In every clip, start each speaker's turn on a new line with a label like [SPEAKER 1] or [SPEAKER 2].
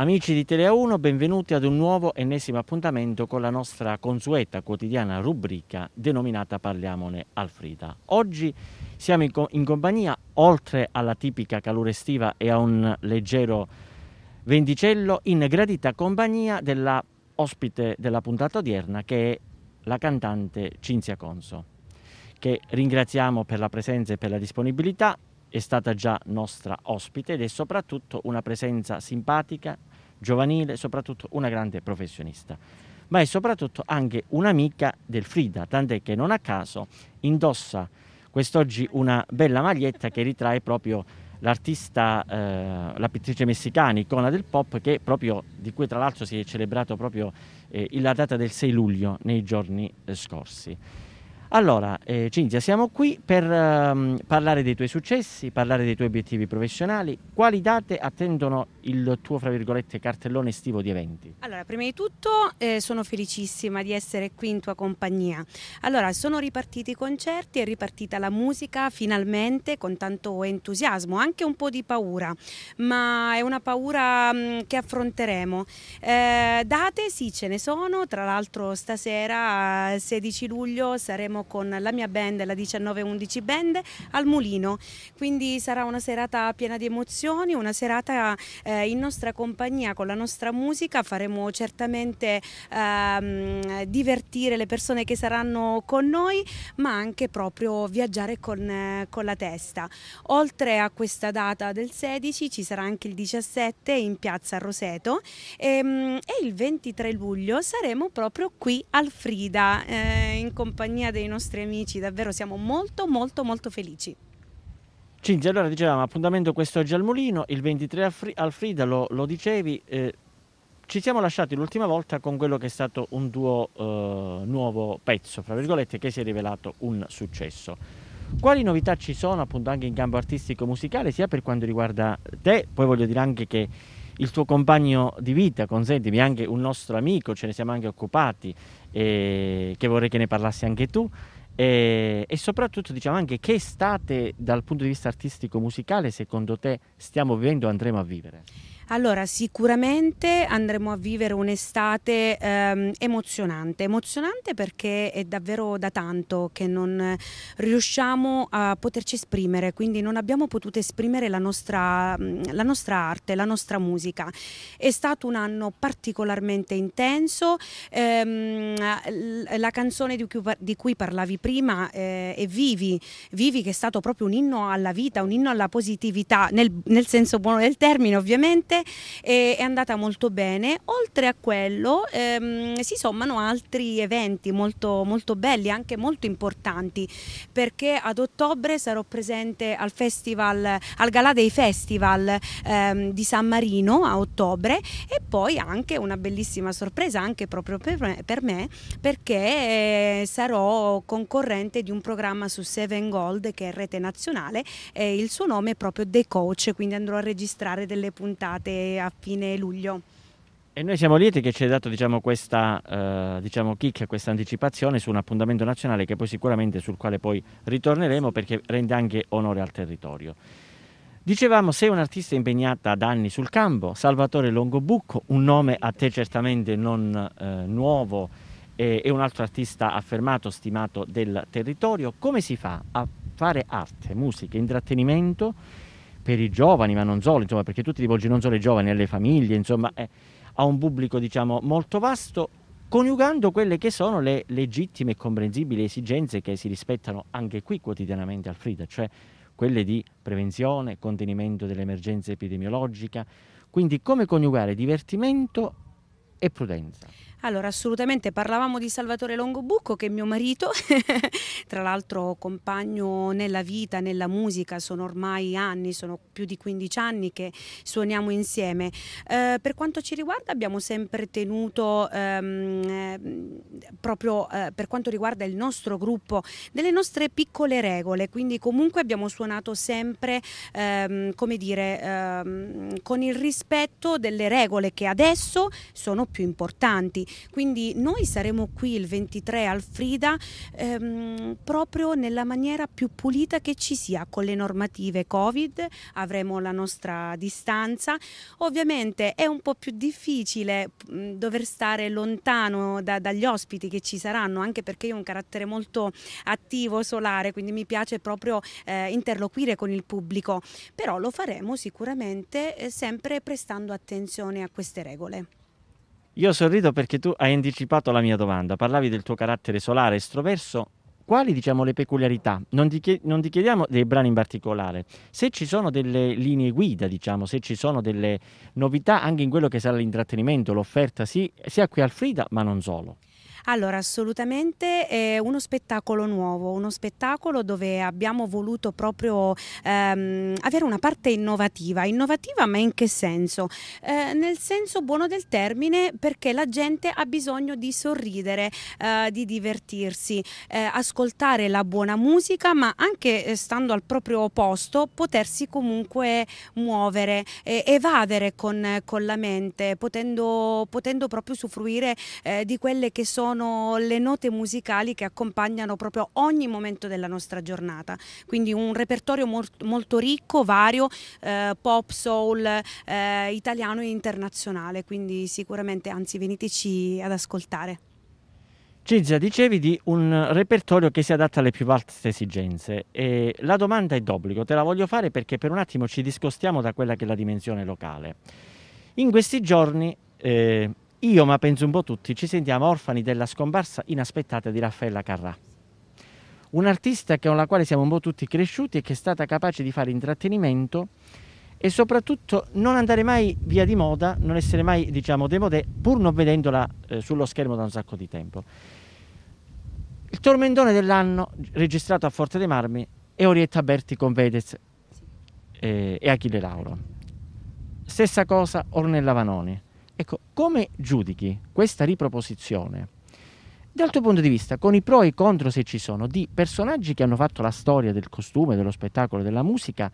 [SPEAKER 1] Amici di Telea 1, benvenuti ad un nuovo ennesimo appuntamento con la nostra consueta quotidiana rubrica denominata Parliamone Alfrida. Oggi siamo in, co in compagnia, oltre alla tipica calura estiva e a un leggero venticello, in gradita compagnia della ospite della puntata odierna che è la cantante Cinzia Conso, che ringraziamo per la presenza e per la disponibilità è stata già nostra ospite ed è soprattutto una presenza simpatica, giovanile, soprattutto una grande professionista, ma è soprattutto anche un'amica del Frida, tant'è che non a caso indossa quest'oggi una bella maglietta che ritrae proprio l'artista, eh, la pittrice messicana, icona del pop, proprio, di cui tra l'altro si è celebrato proprio eh, la data del 6 luglio nei giorni eh, scorsi. Allora, eh, Cinzia, siamo qui per um, parlare dei tuoi successi, parlare dei tuoi obiettivi professionali. Quali date attendono il tuo, fra virgolette, cartellone estivo di eventi?
[SPEAKER 2] Allora, prima di tutto eh, sono felicissima di essere qui in tua compagnia. Allora, sono ripartiti i concerti, è ripartita la musica finalmente con tanto entusiasmo, anche un po' di paura, ma è una paura mh, mm, che affronteremo. Eh, date sì, ce ne sono, tra l'altro stasera 16 eh, luglio saremo saremo con la mia band, la 1911 Band, al Mulino. Quindi sarà una serata piena di emozioni, una serata eh, in nostra compagnia, con la nostra musica. Faremo certamente ehm, divertire le persone che saranno con noi, ma anche proprio viaggiare con, eh, con la testa. Oltre a questa data del 16 ci sarà anche il 17 in piazza Roseto e, ehm, e il 23 luglio saremo proprio qui al Frida eh, in compagnia dei i nostri amici, davvero siamo molto molto molto felici.
[SPEAKER 1] Cinzia, allora dicevamo appuntamento quest'oggi al Mulino, il 23 al Frida, lo, lo dicevi, eh, ci siamo lasciati l'ultima volta con quello che è stato un tuo eh, nuovo pezzo, fra virgolette, che si è rivelato un successo. Quali novità ci sono appunto anche in campo artistico-musicale, sia per quanto riguarda te, poi voglio dire anche che il tuo compagno di vita, consentimi, anche un nostro amico, ce ne siamo anche occupati, eh, che vorrei che ne parlassi anche tu. E, e, soprattutto diciamo anche che estate dal punto di vista artistico musicale secondo te stiamo vivendo o andremo a vivere?
[SPEAKER 2] Allora, sicuramente andremo a vivere un'estate ehm, emozionante, emozionante perché è davvero da tanto che non riusciamo a poterci esprimere, quindi non abbiamo potuto esprimere la nostra, mm, la nostra arte, la nostra musica. È stato un anno particolarmente intenso, ehm, la canzone di cui, di cui parlavi prima eh, è Vivi, Vivi che è stato proprio un inno alla vita, un inno alla positività, nel, nel senso buono del termine ovviamente iniziale eh, è andata molto bene. Oltre a quello ehm, si sommano altri eventi molto, molto belli, anche molto importanti, perché ad ottobre sarò presente al festival, al Galà dei Festival ehm, di San Marino a ottobre e poi anche una bellissima sorpresa anche proprio per me, per me perché eh, sarò concorrente di un programma su Seven Gold che è rete nazionale e il suo nome è proprio The Coach, quindi andrò a registrare delle puntate estate, a fine luglio.
[SPEAKER 1] E noi siamo lieti che ci hai dato diciamo, questa eh, diciamo, chicca, questa anticipazione su un appuntamento nazionale che poi sicuramente sul quale poi ritorneremo perché rende anche onore al territorio. Dicevamo, sei un'artista impegnata da anni sul campo, Salvatore Longobucco, un nome a te certamente non eh, nuovo, e, è un altro artista affermato, stimato del territorio. Come si fa a fare arte, musica, intrattenimento? per i giovani, ma non solo, insomma, perché tu ti rivolgi non solo ai giovani, alle famiglie, insomma, eh, a un pubblico diciamo, molto vasto, coniugando quelle che sono le legittime e comprensibili esigenze che si rispettano anche qui quotidianamente al Frida, cioè quelle di prevenzione, contenimento dell'emergenza epidemiologica, quindi come coniugare divertimento e prudenza.
[SPEAKER 2] Allora, assolutamente, parlavamo di Salvatore Longobucco che è mio marito, tra l'altro compagno nella vita, nella musica, sono ormai anni, sono più di 15 anni che suoniamo insieme. Eh, per quanto ci riguarda abbiamo sempre tenuto, ehm, eh, proprio eh, per quanto riguarda il nostro gruppo, delle nostre piccole regole, quindi comunque abbiamo suonato sempre, ehm, come dire, ehm, con il rispetto delle regole che adesso sono più importanti. Quindi noi saremo qui il 23 al Frida ehm, proprio nella maniera più pulita che ci sia con le normative Covid, avremo la nostra distanza. Ovviamente è un po' più difficile mh, mm, dover stare lontano da, dagli ospiti che ci saranno, anche perché io ho un carattere molto attivo, solare, quindi mi piace proprio eh, interloquire con il pubblico, però lo faremo sicuramente eh, sempre prestando attenzione a queste regole.
[SPEAKER 1] Io sorrido perché tu hai anticipato la mia domanda. Parlavi del tuo carattere solare estroverso. Quali diciamo le peculiarità? Non ti, chied- non ti chiediamo dei brani in particolare, se ci sono delle linee guida, diciamo, se ci sono delle novità anche in quello che sarà l'intrattenimento, l'offerta, sì, sia qui al Frida, ma non solo.
[SPEAKER 2] Allora, assolutamente è uno spettacolo nuovo, uno spettacolo dove abbiamo voluto proprio ehm, avere una parte innovativa. Innovativa ma in che senso? Eh, nel senso buono del termine perché la gente ha bisogno di sorridere, eh, di divertirsi, eh, ascoltare la buona musica ma anche eh, stando al proprio posto potersi comunque muovere, evadere con, con, la mente, potendo, potendo proprio usufruire eh, di quelle che sono sono le note musicali che accompagnano proprio ogni momento della nostra giornata, quindi un repertorio molto ricco, vario, eh, pop, soul, eh, italiano e internazionale, quindi sicuramente anzi veniteci ad ascoltare.
[SPEAKER 1] Cizia, dicevi di un repertorio che si adatta alle più vaste esigenze e la domanda è d'obbligo, te la voglio fare perché per un attimo ci discostiamo da quella che è la dimensione locale. In questi giorni eh, io, ma penso un po' tutti, ci sentiamo orfani della scomparsa inaspettata di Raffaella Carrà. Un'artista con la quale siamo un po' tutti cresciuti e che è stata capace di fare intrattenimento e soprattutto non andare mai via di moda, non essere mai, diciamo, demodè, pur non vedendola eh, sullo schermo da un sacco di tempo. Il tormentone dell'anno, registrato a Forte dei Marmi, è Orietta Berti con Vedez eh, e Achille Lauro. Stessa cosa Ornella Vanoni Ecco, come giudichi questa riproposizione? Dal tuo punto di vista, con i pro e i contro, se ci sono, di personaggi che hanno fatto la storia del costume, dello spettacolo, della musica,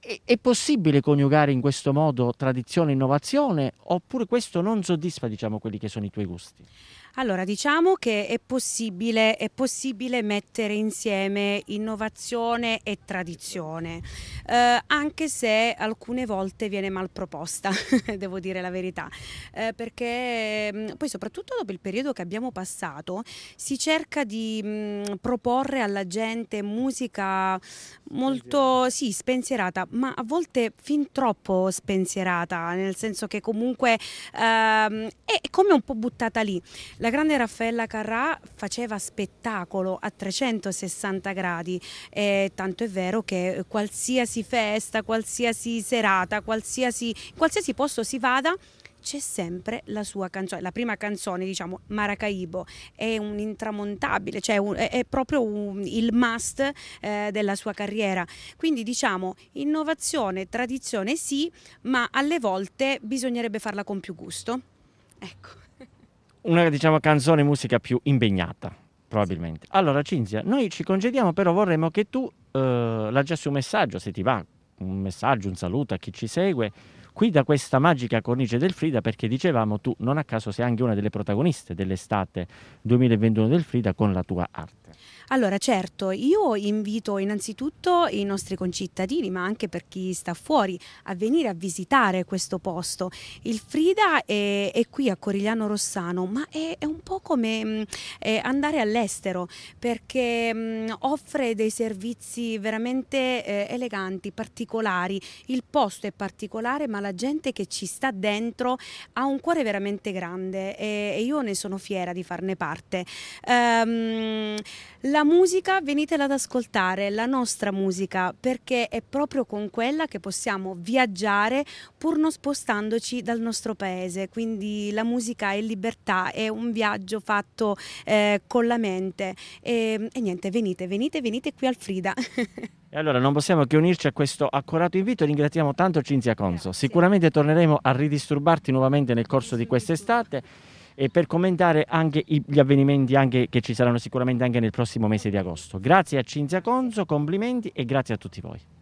[SPEAKER 1] è, è possibile coniugare in questo modo tradizione e innovazione oppure questo non soddisfa, diciamo, quelli che sono i tuoi gusti?
[SPEAKER 2] Allora, diciamo che è possibile, è possibile mettere insieme innovazione e tradizione, eh, anche se alcune volte viene mal proposta, devo dire la verità, eh, perché mm, poi soprattutto dopo il periodo che abbiamo passato si cerca di mh, mm, proporre alla gente musica molto sì, spensierata, ma a volte fin troppo spensierata, nel senso che comunque eh, è come un po' buttata lì. La grande Raffaella Carrà faceva spettacolo a 360 gradi, eh, tanto è vero che qualsiasi festa, qualsiasi serata, qualsiasi, qualsiasi posto si vada, c'è sempre la sua canzone. La prima canzone, diciamo, Maracaibo, è un intramontabile, cioè un, è, è, proprio un, il must eh, della sua carriera. Quindi diciamo, innovazione, tradizione sì, ma alle volte bisognerebbe farla con più gusto. Ecco
[SPEAKER 1] una diciamo, canzone musica più impegnata, probabilmente. Allora, Cinzia, noi ci congediamo, però vorremmo che tu eh, lanciassi un messaggio, se ti va, un messaggio, un saluto a chi ci segue, qui da questa magica cornice del Frida, perché dicevamo tu non a caso sei anche una delle protagoniste dell'estate 2021 del Frida con la tua arte.
[SPEAKER 2] Allora, certo, io invito innanzitutto i nostri concittadini, ma anche per chi sta fuori, a venire a visitare questo posto. Il Frida è, è qui a Corigliano Rossano, ma è, è un po' come mh, mm, andare all'estero perché mh, mm, offre dei servizi veramente eh, eleganti, particolari. Il posto è particolare, ma la gente che ci sta dentro ha un cuore veramente grande e, e io ne sono fiera di farne parte. Um, la musica venitela ad ascoltare, la nostra musica, perché è proprio con quella che possiamo viaggiare pur non spostandoci dal nostro paese. Quindi la musica è libertà, è un viaggio fatto eh, con la mente. E, e niente, venite, venite, venite qui al Frida.
[SPEAKER 1] E allora non possiamo che unirci a questo accorato invito. Ringraziamo tanto Cinzia Conso. Sicuramente torneremo a ridisturbarti nuovamente nel corso di quest'estate e per commentare anche gli avvenimenti anche che ci saranno sicuramente anche nel prossimo mese di agosto. Grazie a Cinzia Conzo, complimenti e grazie a tutti voi.